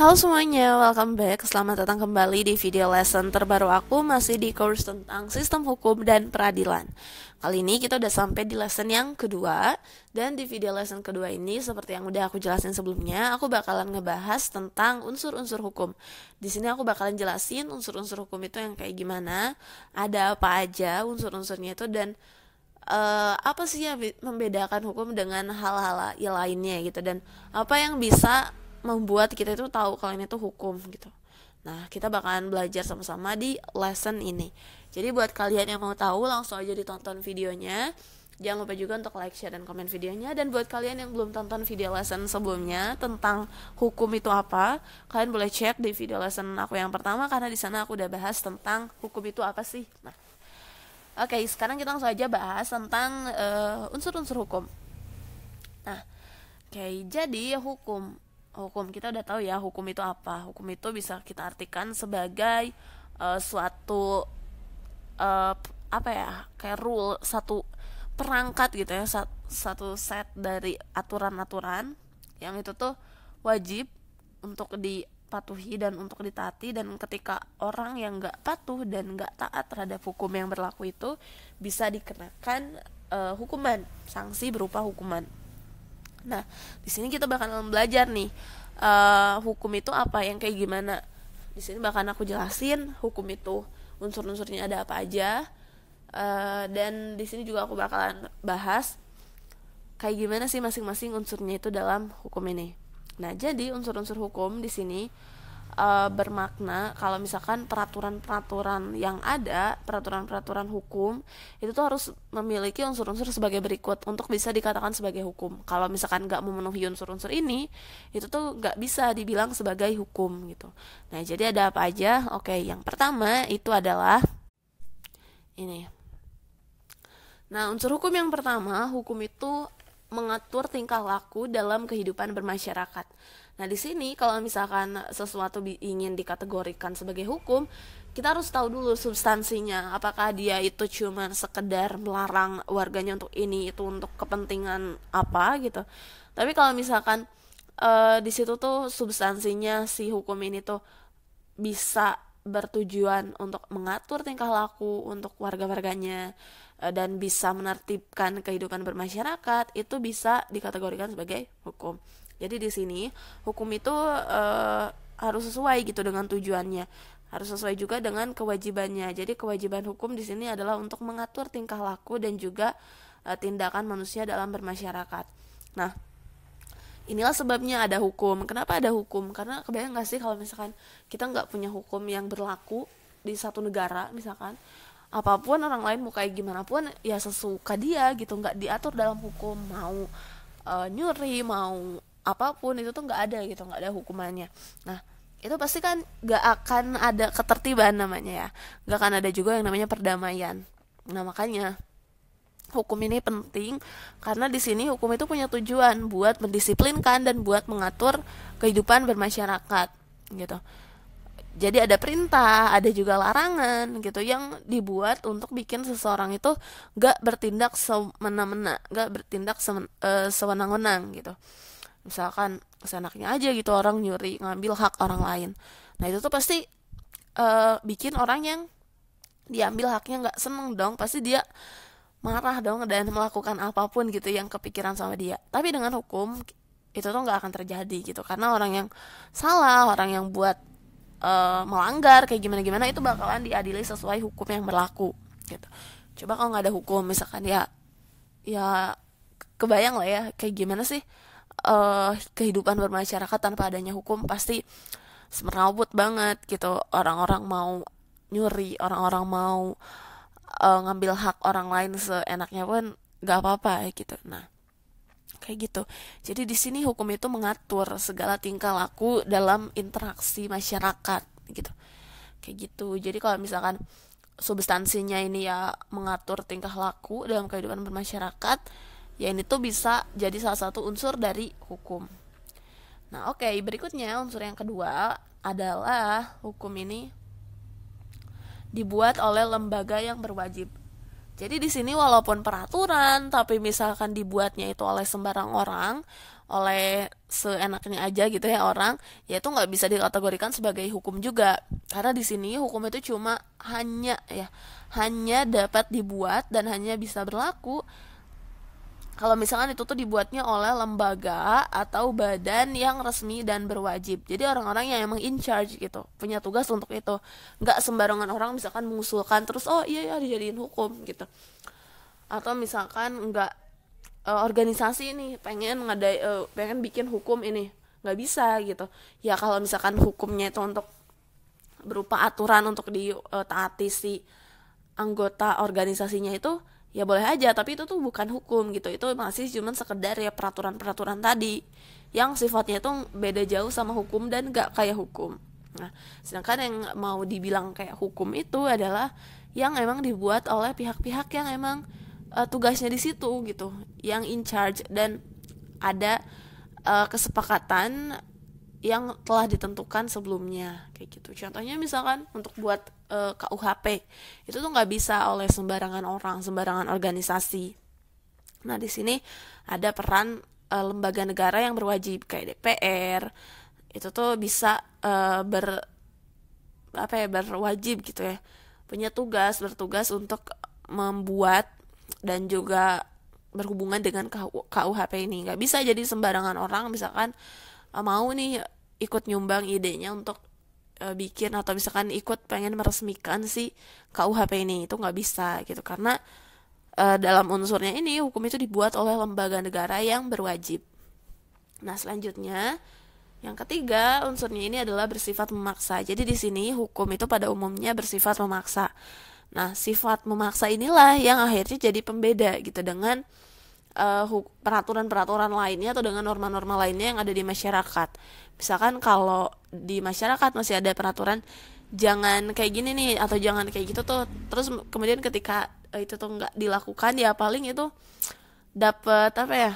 Halo semuanya, welcome back. Selamat datang kembali di video lesson terbaru aku masih di course tentang sistem hukum dan peradilan. Kali ini kita udah sampai di lesson yang kedua dan di video lesson kedua ini seperti yang udah aku jelasin sebelumnya, aku bakalan ngebahas tentang unsur-unsur hukum. Di sini aku bakalan jelasin unsur-unsur hukum itu yang kayak gimana, ada apa aja unsur-unsurnya itu dan uh, apa sih yang membedakan hukum dengan hal-hal lainnya gitu dan apa yang bisa membuat kita itu tahu kalau ini tuh hukum gitu Nah, kita bakalan belajar sama-sama di lesson ini. Jadi buat kalian yang mau tahu langsung aja ditonton videonya. Jangan lupa juga untuk like, share, dan komen videonya. Dan buat kalian yang belum tonton video lesson sebelumnya tentang hukum itu apa, kalian boleh cek di video lesson aku yang pertama karena di sana aku udah bahas tentang hukum itu apa sih. Nah, oke, okay, sekarang kita langsung aja bahas tentang eh, unsur-unsur uh, hukum. Nah, oke, okay, jadi hukum hukum kita udah tahu ya hukum itu apa hukum itu bisa kita artikan sebagai uh, suatu uh, apa ya kayak rule satu perangkat gitu ya satu set dari aturan-aturan yang itu tuh wajib untuk dipatuhi dan untuk ditaati dan ketika orang yang nggak patuh dan nggak taat terhadap hukum yang berlaku itu bisa dikenakan uh, hukuman sanksi berupa hukuman Nah, di sini kita bakalan belajar nih uh, hukum itu apa yang kayak gimana. Di sini bakalan aku jelasin hukum itu unsur-unsurnya ada apa aja. Uh, dan di sini juga aku bakalan bahas kayak gimana sih masing-masing unsurnya itu dalam hukum ini. Nah, jadi unsur-unsur hukum di sini uh, bermakna kalau misalkan peraturan-peraturan yang ada, peraturan-peraturan hukum itu tuh harus memiliki unsur-unsur sebagai berikut untuk bisa dikatakan sebagai hukum. Kalau misalkan nggak memenuhi unsur-unsur ini, itu tuh nggak bisa dibilang sebagai hukum gitu. Nah jadi ada apa aja? Oke, yang pertama itu adalah ini. Nah unsur hukum yang pertama, hukum itu mengatur tingkah laku dalam kehidupan bermasyarakat. Nah, di sini kalau misalkan sesuatu ingin dikategorikan sebagai hukum, kita harus tahu dulu substansinya. Apakah dia itu cuma sekedar melarang warganya untuk ini itu untuk kepentingan apa gitu. Tapi kalau misalkan e, di situ tuh substansinya si hukum ini tuh bisa bertujuan untuk mengatur tingkah laku untuk warga-warganya e, dan bisa menertibkan kehidupan bermasyarakat itu bisa dikategorikan sebagai hukum. Jadi di sini hukum itu e, harus sesuai gitu dengan tujuannya, harus sesuai juga dengan kewajibannya. Jadi kewajiban hukum di sini adalah untuk mengatur tingkah laku dan juga e, tindakan manusia dalam bermasyarakat. Nah, inilah sebabnya ada hukum kenapa ada hukum karena kebayang nggak sih kalau misalkan kita nggak punya hukum yang berlaku di satu negara misalkan apapun orang lain mau kayak gimana pun ya sesuka dia gitu nggak diatur dalam hukum mau uh, nyuri mau apapun itu tuh nggak ada gitu nggak ada hukumannya nah itu pasti kan nggak akan ada ketertiban namanya ya nggak akan ada juga yang namanya perdamaian nah makanya hukum ini penting karena di sini hukum itu punya tujuan buat mendisiplinkan dan buat mengatur kehidupan bermasyarakat gitu. Jadi ada perintah, ada juga larangan gitu yang dibuat untuk bikin seseorang itu gak bertindak semena-mena, gak bertindak eh, sewenang-wenang gitu. Misalkan senaknya aja gitu orang nyuri ngambil hak orang lain. Nah itu tuh pasti e, bikin orang yang diambil haknya gak seneng dong, pasti dia marah dong dan melakukan apapun gitu yang kepikiran sama dia tapi dengan hukum itu tuh nggak akan terjadi gitu karena orang yang salah orang yang buat uh, melanggar kayak gimana gimana itu bakalan diadili sesuai hukum yang berlaku gitu coba kalau nggak ada hukum misalkan ya ya kebayang lah ya kayak gimana sih uh, kehidupan bermasyarakat tanpa adanya hukum pasti semerawut banget gitu orang-orang mau nyuri orang-orang mau uh, ngambil hak orang lain seenaknya pun gak apa-apa gitu nah kayak gitu jadi di sini hukum itu mengatur segala tingkah laku dalam interaksi masyarakat gitu kayak gitu jadi kalau misalkan substansinya ini ya mengatur tingkah laku dalam kehidupan bermasyarakat ya ini tuh bisa jadi salah satu unsur dari hukum nah oke okay, berikutnya unsur yang kedua adalah hukum ini dibuat oleh lembaga yang berwajib. Jadi di sini walaupun peraturan, tapi misalkan dibuatnya itu oleh sembarang orang, oleh seenaknya aja gitu ya orang, ya itu nggak bisa dikategorikan sebagai hukum juga. Karena di sini hukum itu cuma hanya ya hanya dapat dibuat dan hanya bisa berlaku kalau misalkan itu tuh dibuatnya oleh lembaga atau badan yang resmi dan berwajib jadi orang-orang yang emang in charge gitu punya tugas untuk itu nggak sembarangan orang misalkan mengusulkan terus oh iya ya dijadiin hukum gitu atau misalkan nggak e, organisasi ini pengen ngada e, pengen bikin hukum ini nggak bisa gitu ya kalau misalkan hukumnya itu untuk berupa aturan untuk ditaati e, si anggota organisasinya itu ya boleh aja tapi itu tuh bukan hukum gitu itu masih cuman sekedar ya peraturan-peraturan tadi yang sifatnya tuh beda jauh sama hukum dan gak kayak hukum nah sedangkan yang mau dibilang kayak hukum itu adalah yang emang dibuat oleh pihak-pihak yang emang uh, tugasnya di situ gitu yang in charge dan ada uh, kesepakatan yang telah ditentukan sebelumnya kayak gitu contohnya misalkan untuk buat e, eh, KUHP itu tuh nggak bisa oleh sembarangan orang sembarangan organisasi nah di sini ada peran e, lembaga negara yang berwajib kayak DPR itu tuh bisa e, ber apa ya berwajib gitu ya punya tugas bertugas untuk membuat dan juga berhubungan dengan KUHP ini nggak bisa jadi sembarangan orang misalkan uh, mau nih ikut nyumbang idenya untuk uh, bikin atau misalkan ikut pengen meresmikan si KUHP ini itu nggak bisa gitu karena uh, dalam unsurnya ini hukum itu dibuat oleh lembaga negara yang berwajib. Nah selanjutnya yang ketiga unsurnya ini adalah bersifat memaksa. Jadi di sini hukum itu pada umumnya bersifat memaksa. Nah sifat memaksa inilah yang akhirnya jadi pembeda gitu dengan Eh, peraturan-peraturan uh, lainnya atau dengan norma-norma lainnya yang ada di masyarakat. Misalkan kalau di masyarakat masih ada peraturan jangan kayak gini nih atau jangan kayak gitu tuh. Terus kemudian ketika eh, itu tuh nggak dilakukan ya paling itu dapat apa ya?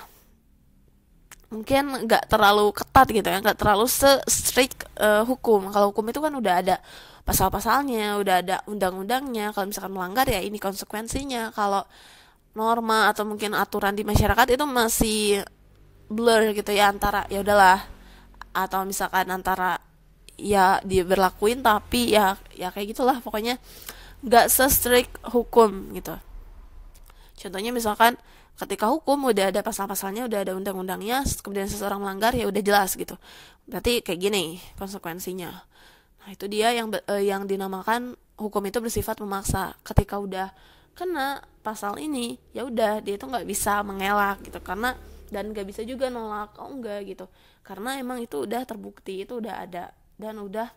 Mungkin nggak terlalu ketat gitu ya, nggak terlalu se strict uh, hukum. Kalau hukum itu kan udah ada pasal-pasalnya, udah ada undang-undangnya. Kalau misalkan melanggar ya ini konsekuensinya. Kalau norma atau mungkin aturan di masyarakat itu masih blur gitu ya antara ya udahlah atau misalkan antara ya diberlakuin tapi ya ya kayak gitulah pokoknya nggak se-strict hukum gitu contohnya misalkan ketika hukum udah ada pasal-pasalnya udah ada undang-undangnya kemudian seseorang melanggar ya udah jelas gitu berarti kayak gini konsekuensinya nah itu dia yang eh, yang dinamakan hukum itu bersifat memaksa ketika udah kena pasal ini ya udah dia itu nggak bisa mengelak gitu karena dan nggak bisa juga nolak oh enggak gitu karena emang itu udah terbukti itu udah ada dan udah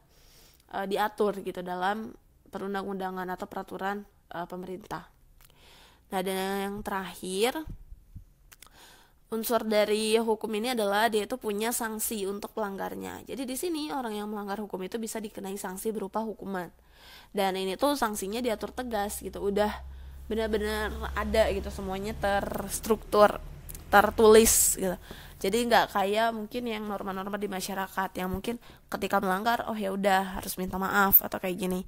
uh, diatur gitu dalam perundang-undangan atau peraturan uh, pemerintah nah dan yang terakhir unsur dari hukum ini adalah dia itu punya sanksi untuk pelanggarnya. Jadi di sini orang yang melanggar hukum itu bisa dikenai sanksi berupa hukuman. Dan ini tuh sanksinya diatur tegas gitu. Udah benar-benar ada gitu semuanya terstruktur tertulis gitu jadi nggak kayak mungkin yang norma-norma di masyarakat yang mungkin ketika melanggar oh ya udah harus minta maaf atau kayak gini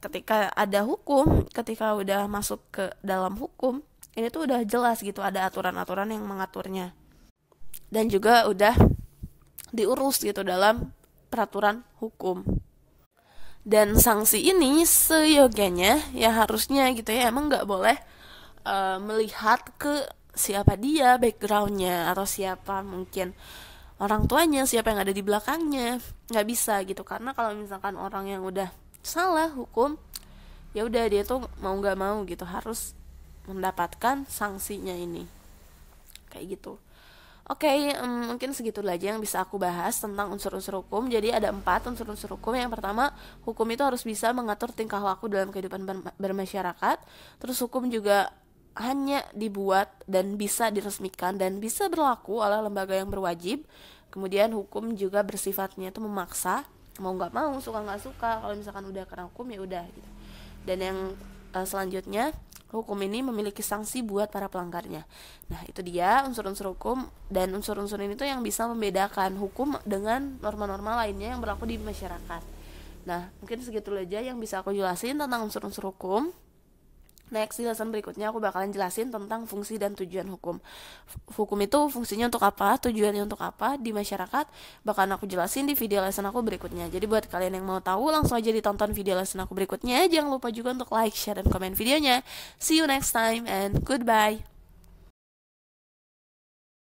ketika ada hukum ketika udah masuk ke dalam hukum ini tuh udah jelas gitu ada aturan-aturan yang mengaturnya dan juga udah diurus gitu dalam peraturan hukum dan sanksi ini seyoganya ya harusnya gitu ya emang nggak boleh uh, melihat ke siapa dia backgroundnya atau siapa mungkin orang tuanya siapa yang ada di belakangnya nggak bisa gitu karena kalau misalkan orang yang udah salah hukum ya udah dia tuh mau nggak mau gitu harus mendapatkan sanksinya ini kayak gitu Oke, okay, um, mungkin segitu aja yang bisa aku bahas tentang unsur-unsur hukum. Jadi ada empat unsur-unsur hukum. Yang pertama, hukum itu harus bisa mengatur tingkah laku dalam kehidupan bermasyarakat. Terus hukum juga hanya dibuat dan bisa diresmikan dan bisa berlaku oleh lembaga yang berwajib. Kemudian hukum juga bersifatnya itu memaksa, mau nggak mau, suka nggak suka. Kalau misalkan udah kena hukum ya udah. Gitu. Dan yang uh, selanjutnya Hukum ini memiliki sanksi buat para pelanggarnya. Nah, itu dia unsur-unsur hukum dan unsur-unsur ini tuh yang bisa membedakan hukum dengan norma-norma lainnya yang berlaku di masyarakat. Nah, mungkin segitu aja yang bisa aku jelasin tentang unsur-unsur hukum. Next di lesson berikutnya aku bakalan jelasin tentang fungsi dan tujuan hukum. Hukum itu fungsinya untuk apa, tujuannya untuk apa di masyarakat, bakalan aku jelasin di video lesson aku berikutnya. Jadi buat kalian yang mau tahu langsung aja ditonton video lesson aku berikutnya. Jangan lupa juga untuk like, share, dan komen videonya. See you next time and goodbye.